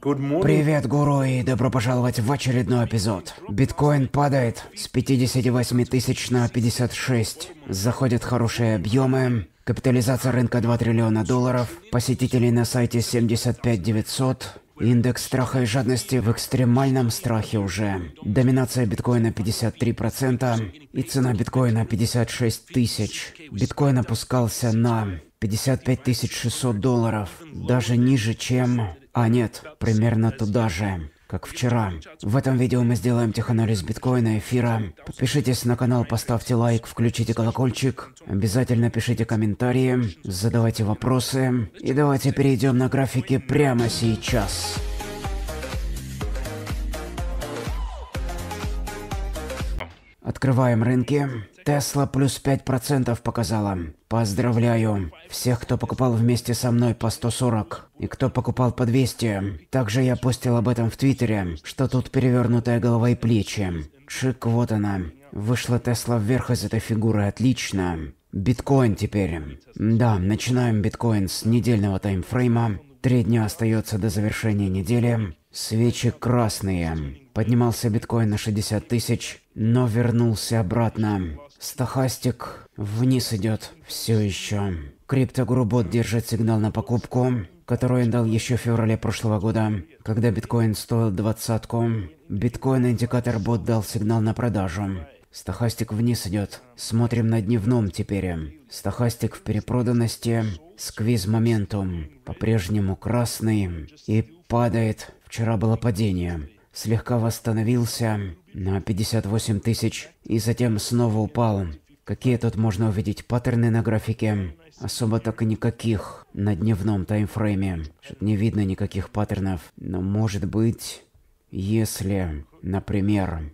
Привет, гуру, и добро пожаловать в очередной эпизод. Биткоин падает с 58 тысяч на 56. Заходят хорошие объемы. Капитализация рынка 2 триллиона долларов. Посетителей на сайте 75 900. Индекс страха и жадности в экстремальном страхе уже. Доминация биткоина 53% и цена биткоина 56 тысяч. Биткоин опускался на 55 600 долларов, даже ниже, чем а нет, примерно туда же, как вчера. В этом видео мы сделаем теханализ биткоина, эфира. Подпишитесь на канал, поставьте лайк, включите колокольчик. Обязательно пишите комментарии, задавайте вопросы. И давайте перейдем на графики прямо сейчас. Открываем рынки. Тесла плюс 5% показала. Поздравляю всех, кто покупал вместе со мной по 140 и кто покупал по 200. Также я постил об этом в Твиттере, что тут перевернутая голова и плечи. Чик, вот она. Вышла Тесла вверх из этой фигуры, отлично. Биткоин теперь. Да, начинаем биткоин с недельного таймфрейма. Три дня остается до завершения недели. Свечи красные. Поднимался биткоин на 60 тысяч, но вернулся обратно. Стохастик вниз идет все еще. Криптогурубот держит сигнал на покупку, который он дал еще в феврале прошлого года, когда биткоин стоил двадцатку. Биткоин-индикатор бот дал сигнал на продажу. Стахастик вниз идет. Смотрим на дневном теперь. Стахастик в перепроданности. Сквиз моментум. По-прежнему красный. И падает. Вчера было падение. Слегка восстановился на 58 тысяч. И затем снова упал. Какие тут можно увидеть паттерны на графике? Особо так и никаких на дневном таймфрейме. Что-то не видно никаких паттернов. Но может быть, если, например,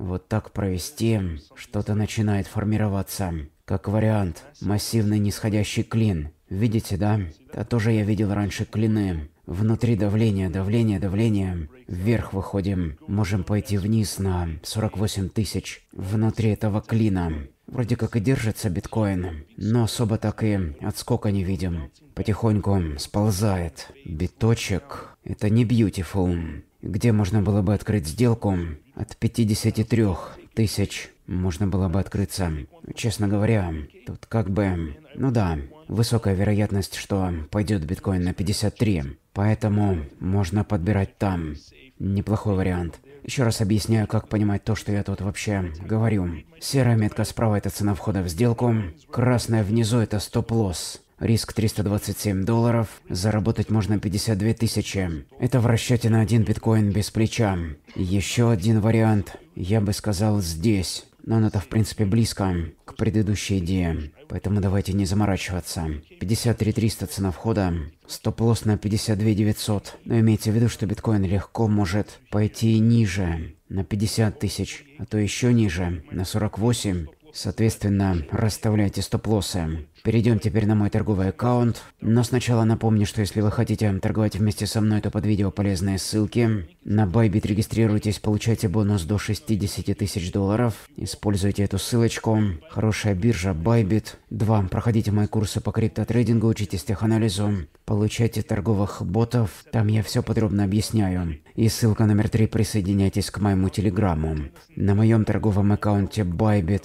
вот так провести, что-то начинает формироваться. Как вариант, массивный нисходящий клин. Видите, да? Это а тоже я видел раньше клины. Внутри давление, давление, давление. Вверх выходим. Можем пойти вниз на 48 тысяч. Внутри этого клина. Вроде как и держится биткоин, но особо так и отскока не видим. Потихоньку сползает. Биточек. Это не beautiful где можно было бы открыть сделку от 53 тысяч можно было бы открыться. Честно говоря, тут как бы... Ну да, высокая вероятность, что пойдет биткоин на 53. Поэтому можно подбирать там. Неплохой вариант. Еще раз объясняю, как понимать то, что я тут вообще говорю. Серая метка справа – это цена входа в сделку. Красная внизу – это стоп-лосс. Риск 327 долларов, заработать можно 52 тысячи. Это в расчете на один биткоин без плеча. Еще один вариант, я бы сказал здесь, но оно то в принципе близко к предыдущей идее, поэтому давайте не заморачиваться. 53 300 цена входа, стоп-лосс на 52 900, но имейте в виду, что биткоин легко может пойти ниже, на 50 тысяч, а то еще ниже, на 48, Соответственно, расставляйте стоп-лоссы. Перейдем теперь на мой торговый аккаунт, но сначала напомню, что если вы хотите торговать вместе со мной, то под видео полезные ссылки. На Bybit регистрируйтесь, получайте бонус до 60 тысяч долларов. Используйте эту ссылочку. Хорошая биржа Bybit. 2. Проходите мои курсы по криптотрейдингу, учитесь теханализу, получайте торговых ботов, там я все подробно объясняю. И ссылка номер три. присоединяйтесь к моему телеграмму. На моем торговом аккаунте Bybit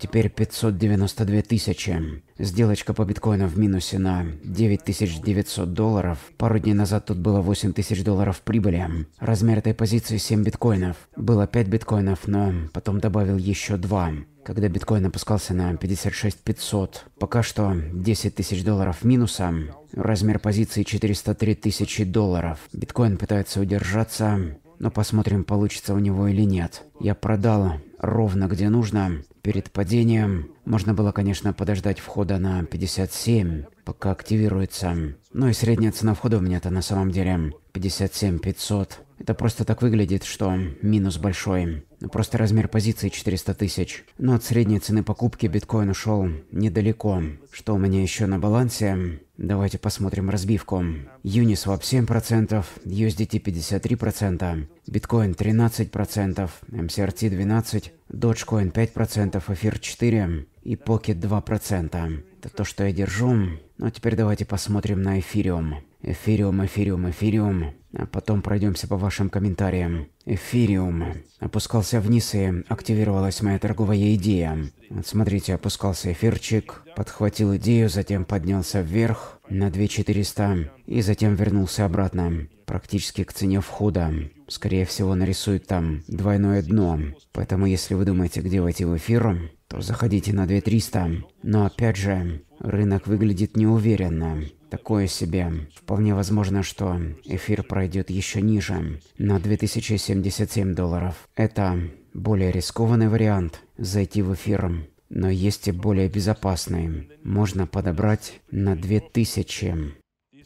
Теперь 592 тысячи. Сделочка по биткоину в минусе на 9900 долларов. Пару дней назад тут было 8000 долларов прибыли. Размер этой позиции 7 биткоинов. Было 5 биткоинов, но потом добавил еще 2 когда биткоин опускался на 56 500. Пока что 10 тысяч долларов минуса, размер позиции 403 тысячи долларов. Биткоин пытается удержаться, но посмотрим, получится у него или нет. Я продал ровно где нужно, Перед падением можно было, конечно, подождать входа на 57, пока активируется. Ну и средняя цена входа у меня-то на самом деле 57 500. Это просто так выглядит, что минус большой. Ну, просто размер позиции 400 тысяч. Но от средней цены покупки биткоин ушел недалеко. Что у меня еще на балансе? Давайте посмотрим разбивку. Uniswap 7%, USDT 53%, Bitcoin 13%, MCRT 12%, Dogecoin 5%, Эфир 4% и Pocket 2%. Это то, что я держу. Ну а теперь давайте посмотрим на эфириум. Эфириум, эфириум, эфириум. А потом пройдемся по вашим комментариям. Эфириум. Опускался вниз и активировалась моя торговая идея. Вот смотрите, опускался эфирчик, подхватил идею, затем поднялся вверх на 2400 и затем вернулся обратно. Практически к цене входа. Скорее всего нарисует там двойное дно. Поэтому если вы думаете, где войти в эфир, то заходите на 2300. Но опять же, рынок выглядит неуверенно. Такое себе. Вполне возможно, что эфир пройдет еще ниже, на 2077 долларов. Это более рискованный вариант зайти в эфир но есть и более безопасный. Можно подобрать на 2000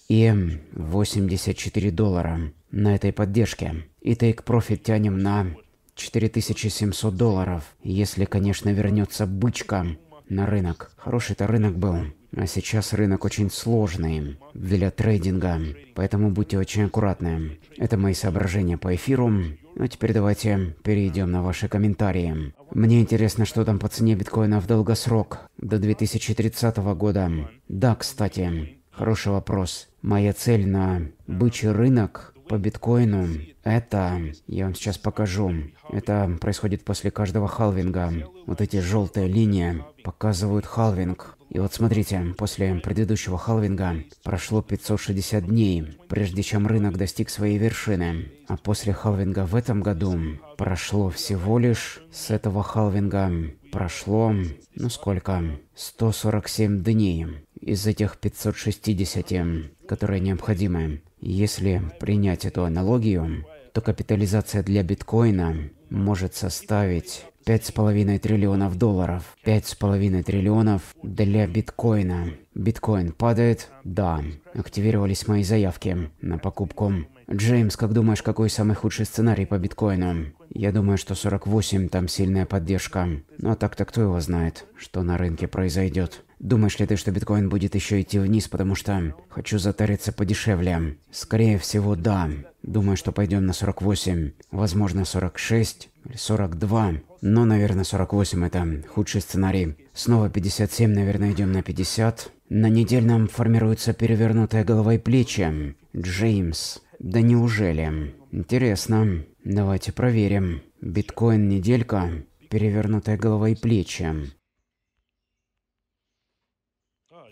и 84 доллара на этой поддержке. И тейк профит тянем на 4700 долларов, если, конечно, вернется бычка на рынок. Хороший-то рынок был. А сейчас рынок очень сложный для трейдинга, поэтому будьте очень аккуратны. Это мои соображения по эфиру. Ну а теперь давайте перейдем на ваши комментарии. Мне интересно, что там по цене биткоина в долгосрок до 2030 года. Да, кстати, хороший вопрос. Моя цель на бычий рынок по биткоину, это, я вам сейчас покажу, это происходит после каждого халвинга. Вот эти желтые линии показывают халвинг. И вот смотрите, после предыдущего халвинга прошло 560 дней, прежде чем рынок достиг своей вершины. А после халвинга в этом году прошло всего лишь с этого халвинга прошло, ну сколько, 147 дней из этих 560, которые необходимы. Если принять эту аналогию, то капитализация для биткоина может составить 5,5 триллионов долларов. 5,5 триллионов для биткоина. Биткоин падает? Да. Активировались мои заявки на покупку Джеймс, как думаешь, какой самый худший сценарий по биткоину? Я думаю, что 48 там сильная поддержка. Ну а так-то кто его знает, что на рынке произойдет. Думаешь ли ты, что биткоин будет еще идти вниз, потому что хочу затариться подешевле? Скорее всего, да. Думаю, что пойдем на 48, возможно 46 или 42. Но, наверное, 48 это худший сценарий. Снова 57, наверное, идем на 50. На недельном формируется перевернутая голова и плечи. Джеймс, да неужели? Интересно. Давайте проверим. Биткоин неделька, перевернутая голова и плечи.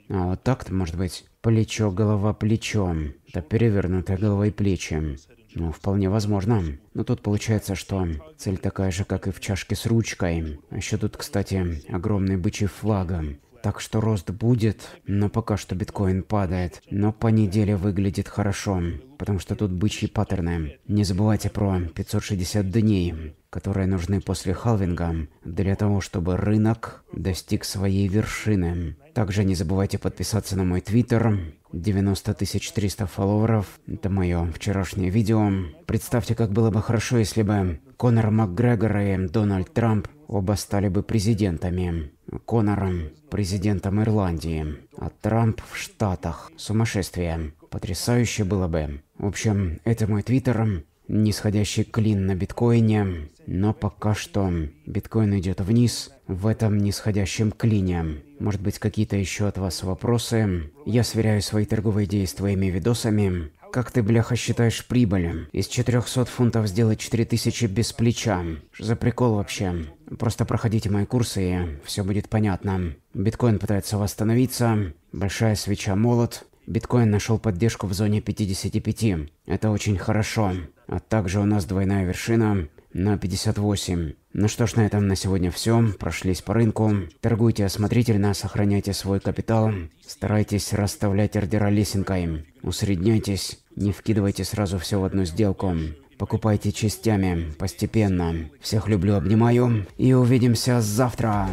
А вот так-то может быть. Плечо, голова, плечо. Это перевернутая голова и плечи. Ну, вполне возможно. Но тут получается, что цель такая же, как и в чашке с ручкой. А еще тут, кстати, огромный бычий флаг. Так что рост будет, но пока что биткоин падает. Но по неделе выглядит хорошо, потому что тут бычьи паттерны. Не забывайте про 560 дней, которые нужны после халвинга, для того, чтобы рынок достиг своей вершины. Также не забывайте подписаться на мой твиттер. 90 тысяч 300 фолловеров. Это мое вчерашнее видео. Представьте, как было бы хорошо, если бы Конор Макгрегор и Дональд Трамп оба стали бы президентами. Коннором президентом Ирландии, а Трамп в Штатах. Сумасшествие. Потрясающе было бы. В общем, это мой твиттер, нисходящий клин на биткоине, но пока что биткоин идет вниз в этом нисходящем клине. Может быть какие-то еще от вас вопросы. Я сверяю свои торговые действия с твоими видосами. Как ты, бляха, считаешь прибыль? Из 400 фунтов сделать 4000 без плеча. Что за прикол вообще? Просто проходите мои курсы, и все будет понятно. Биткоин пытается восстановиться. Большая свеча молот. Биткоин нашел поддержку в зоне 55. Это очень хорошо. А также у нас двойная вершина на 58. Ну что ж, на этом на сегодня все. Прошлись по рынку. Торгуйте осмотрительно, сохраняйте свой капитал. Старайтесь расставлять ордера лесенкой. Усредняйтесь. Не вкидывайте сразу все в одну сделку. Покупайте частями, постепенно. Всех люблю, обнимаю и увидимся завтра.